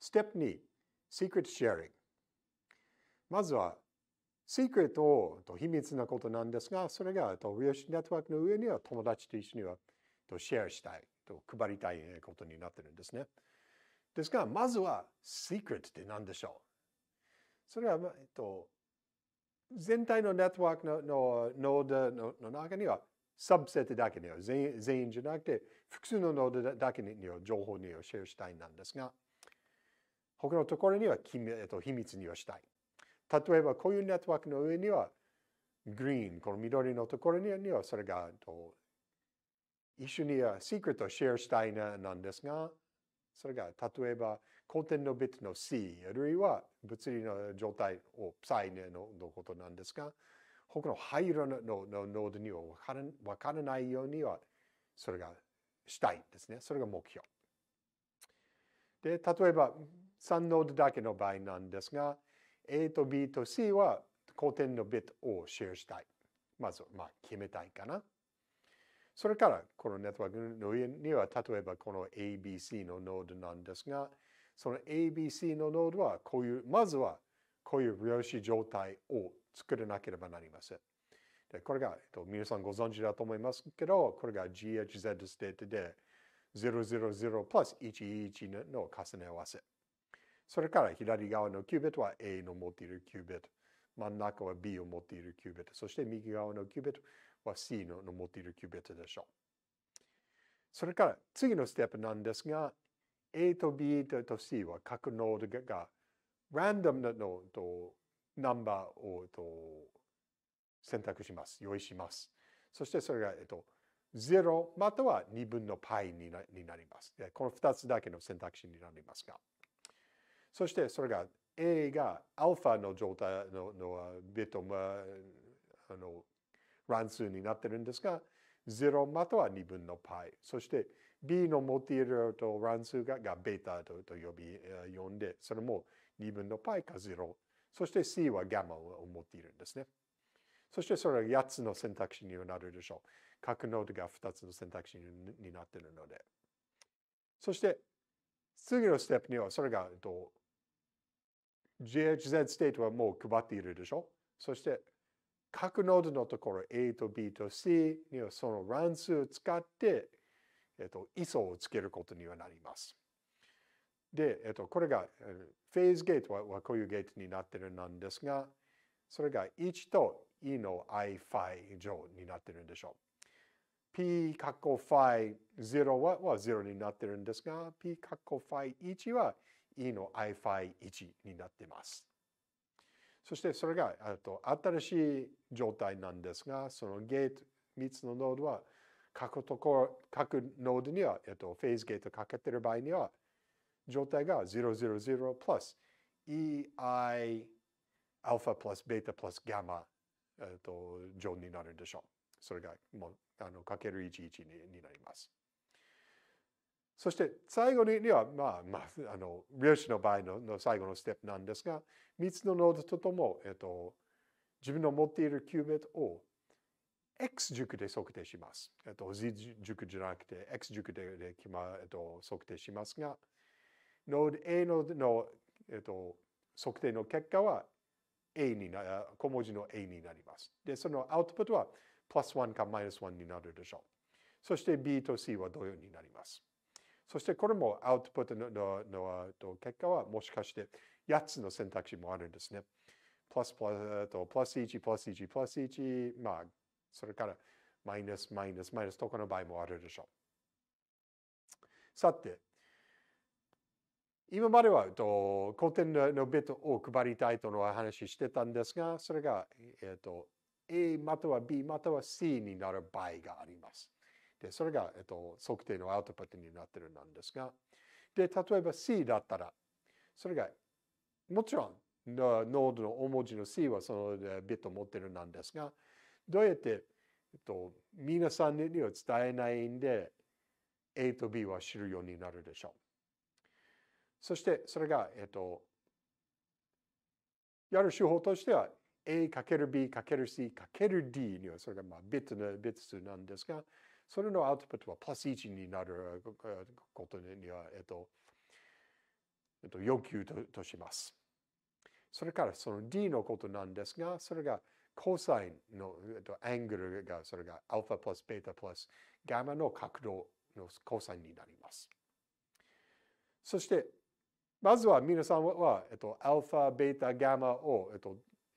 Step 2 Secret Sharing まずは Secret を秘密なことなんですがそれが量シネットワークの上には友達と一緒にはシェアしたいと配りたいことになってるんですねですがまずは Secret って何でしょうそれは、えっと、全体のネットワークののノードの中にはサブセットだけには全員じゃなくて複数のノードだけには情報にシェアしたいなんですが他のところには秘密にはしたい。例えば、こういうネットワークの上には、グリーン、この緑のところには、それが、一緒にはシークレットをシェアしたいな、なんですが、それが、例えば、テン、のビットの C、あるいは物理の状態をサイののことなんですが、他の灰色のののノードには分から分からないようには、それがしたいですね。それが目標。で、例えば、3ノードだけの場合なんですが、A と B と C は交点のビットをシェアしたい。まず、まあ、決めたいかな。それから、このネットワークの上には、例えばこの ABC のノードなんですが、その ABC のノードは、こういう、まずは、こういう量子状態を作らなければなりません。でこれが、えっと、皆さんご存知だと思いますけど、これが GHZ ステートで、000プラス111の重ね合わせ。それから左側のキュービットは A の持っているキュービット。真ん中は B を持っているキュービット。そして右側のキュービットは C の持っているキュービットでしょう。それから次のステップなんですが、A と B と C は各ノードがランダムのナンバーを選択します。用意します。そしてそれが、えっと、0または2分の π になります。この2つだけの選択肢になりますが。そしてそれが A がアルファの状態ののビットあの乱数になってるんですが、0または2分の π。そして B の持っていると乱数ががベータとと呼び、呼んで、それも2分の π か0。そして C はガマを持っているんですね。そしてそれが8つの選択肢になるでしょう。各ノードが2つの選択肢になっているので。そして次のステップにはそれがと GHZ ステートはもう配っているでしょそして各ノードのところ A と B と C にはその乱数を使って、えっと、位相をつけることにはなります。で、えっと、これがフェーズゲートはこういうゲートになってるなんですがそれが1と E の i ファイ乗になってるんでしょう。P 括弧ファイ0はは0になってるんですが P 括弧ファイ1は E の iFi1 になっています。そしてそれがと新しい状態なんですが、そのゲート、3つのノードは各とこ各ノードには、えっと、フェーズゲートかけてる場合には、状態が000プラス EI アルファプラスベータプラスガマ、えっと、上になるんでしょう。それがもうあのかける11になります。そして最後には、まあ、まあ、あの、量子の場合の最後のステップなんですが、3つのノードととも、えっと、自分の持っているキュービットを X 軸で測定します。えっと、Z 軸じゃなくて X 軸でで、まえっと、測定しますが、ノード A のの、えっと、測定の結果は A にな、小文字の A になります。で、そのアウトプットはプラス1かマイナス1になるでしょう。そして B と C は同様になります。そしてこれもアウトプットののの結果はもしかして8つの選択肢もあるんですね。プラスプラスとプラス1、プラス1、プラス1、まあ、それからマイナス、マイナス、マイナスとかの場合もあるでしょう。さて、今まではと古典のビットを配りたいとの話してたんですが、それが、えーと A または B または C になる場合があります。で、それが、えっと、測定のアウトプットになってるなんですが、で、例えば C だったら、それが、もちろん、ノードの大文字の C はそのビットを持ってるなんですが、どうやって、えっと、皆さんには伝えないんで、A と B は知るようになるでしょう。そして、それが、えっと、やる手法としては、A×B×C×D には、それがまあビットのビット数なんですが、それのアウトプットはプラス1になることには、えっと、えっと、要求ととします。それからその D のことなんですが、それがコサインの、えっと、アングルが、それがアルファプラスベータプラスガマの角度のコサインになります。そして、まずは皆さんは、えっと、アルファ、ベータ、ガマを、えっと、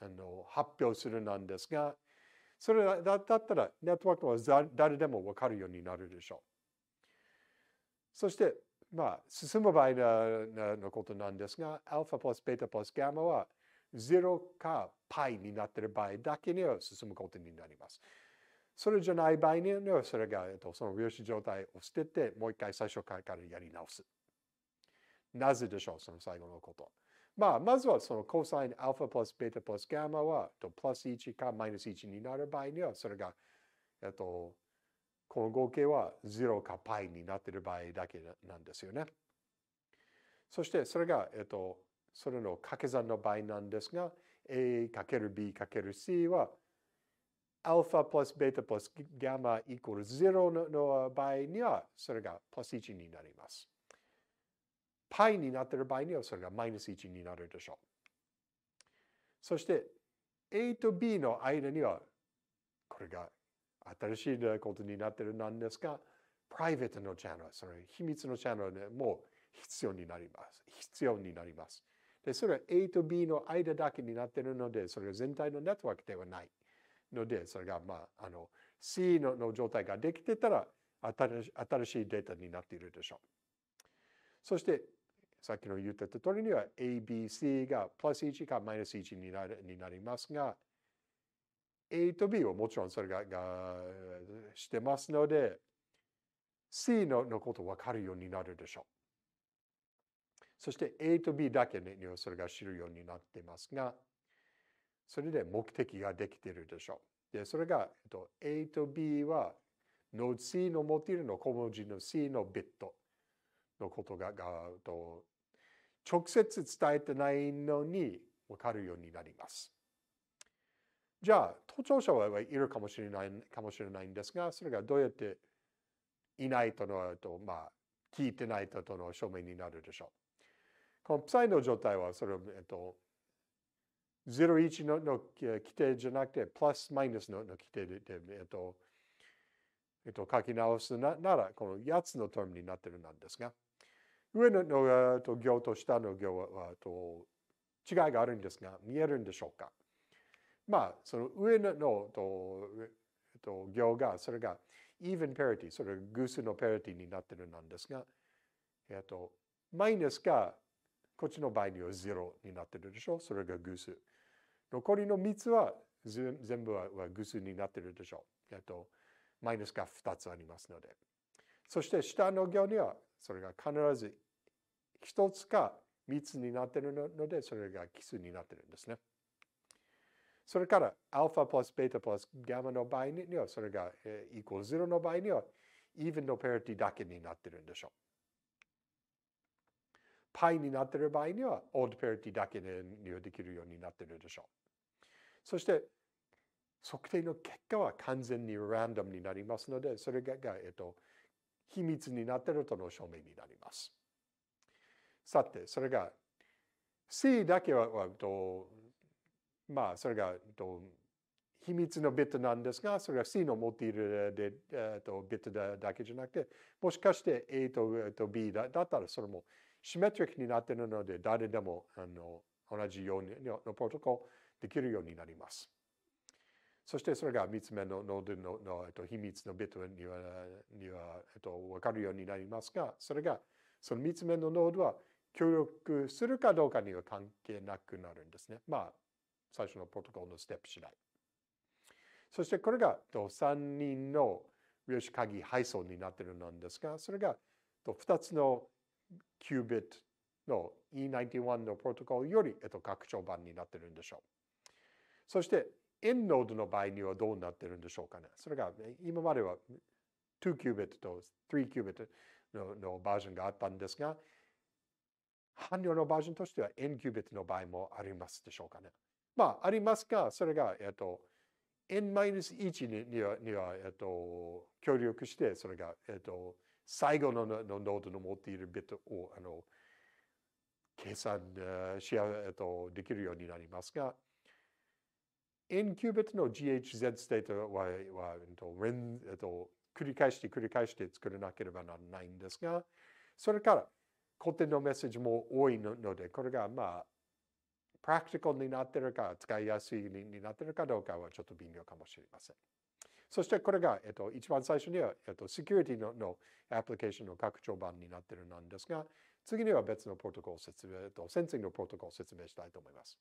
あの発表するなんですが、それだったらネットワークは誰でも分かるようになるでしょう。そして、まあ、進む場合のことなんですが、アルファプラス、ベータプラス、ガマは0か π になっている場合だけには進むことになります。それじゃない場合には、それが、えっと、その量子状態を捨てて、もう一回最初からやり直す。なぜでしょう、その最後のこと。まあ、まずはその cosine alpha plus beta plus gamma は、と、プラス1かマイナス1になる場合には、それが、えっと、この合計は0か π になっている場合だけなんですよね。そしてそれが、えっと、それの掛け算の場合なんですが、a×b×c は α プラス β プラス γ イコール0の場合には、それがプラス1になります。π になっている場合にはそれがマイナス1になるでしょう。そして A と B の間にはこれが新しいことになっているなんですがプライベートのチャンネルその秘密のチャンネルも必要になります。必要になります。で、それは A と B の間だけになっているので、それが全体のネットワークではないので、それが、まあ、あの、C のの状態ができてたら新し、新しいデータになっているでしょう。そして、さっきの言ってた通りには ABC がプラス1かマイナス1になになりますが A と B はもちろんそれががしてますので C ののこと分かるようになるでしょう。そして A と B だけにそれが知るようになっていますがそれで目的ができているでしょう。でそれが、えっと、A と B はノード C の持っているの小文字の C のビットのことががと直接伝えてないのに分かるようになります。じゃあ、登聴者はいるかもしれないかもしれないんですが、それがどうやっていないとのと、まあ、聞いてないととの証明になるでしょう。このプサイの状態は、それを、えっと、01のの規定じゃなくて、プラスマイナスのの規定で、えっと、えっと、書き直すなら、この8つのトームになってるなんですが、上のと行と下の行はと違いがあるんですが見えるんでしょうかまあその上のとと行がそれが even parity それが偶数のパリティになってるなんですがえっとマイナスがこっちの場合には0になってるでしょうそれが偶数残りの3つは全部は偶数になってるでしょうえっとマイナスが2つありますのでそして下の行にはそれが必ず一つか三つになっているので、それが奇数になっているんですね。それから、アルファプラス、ベータプラス、ガマの場合には、それがイコール0の場合には、イーブンのペアティだけになっているんでしょう。パイになっている場合には、オールペアティだけでできるようになっているでしょう。そして、測定の結果は完全にランダムになりますので、それが、えっと、秘密になっているとの証明になります。さて、それが C だけは、まあ、それが、秘密のビットなんですが、それが C の持っているで、えー、とビットだけじゃなくて、もしかして A と,、えー、と B だだったらそれもシメトリックになっているので、誰でもあの同じようにのプロトコルできるようになります。そしてそれが3つ目のノードのの、えっと、秘密のビットにはには、えっと、分かるようになりますが、それがその3つ目のノードは協力するかどうかには関係なくなるんですね。まあ、最初のプロトコルのステップ次第。そしてこれが3人の量子鍵配送になっているなんですが、それが2つのキュービットの E91 のプロトコルより拡張版になっているんでしょう。そして N ノードの場合にはどうなってるんでしょうかね。それが今までは2ュービットと3キュービッののバージョンがあったんですが、伴量のバージョンとしては n キ別の場合もありますでしょうかね。まあ、ありますが、それが、えっと、n-1 にはには、えっと、協力して、それが、えっと、最後ののノードの持っているビットをあの計算し合う、えっと、できるようになりますが、n キュービットの GHZ ステートは、はえっとえっと、繰り返して繰り返して作らなければならないんですが、それから、古典のメッセージも多いので、これがまあ、プラクティカルになってるか、使いやすいになってるかどうかはちょっと微妙かもしれません。そしてこれが、えっと、一番最初には、えっと、セキュリティののアプリケーションの拡張版になってるなんですが、次には別のプロトコル説明と、センシングのプロトコルを説明したいと思います。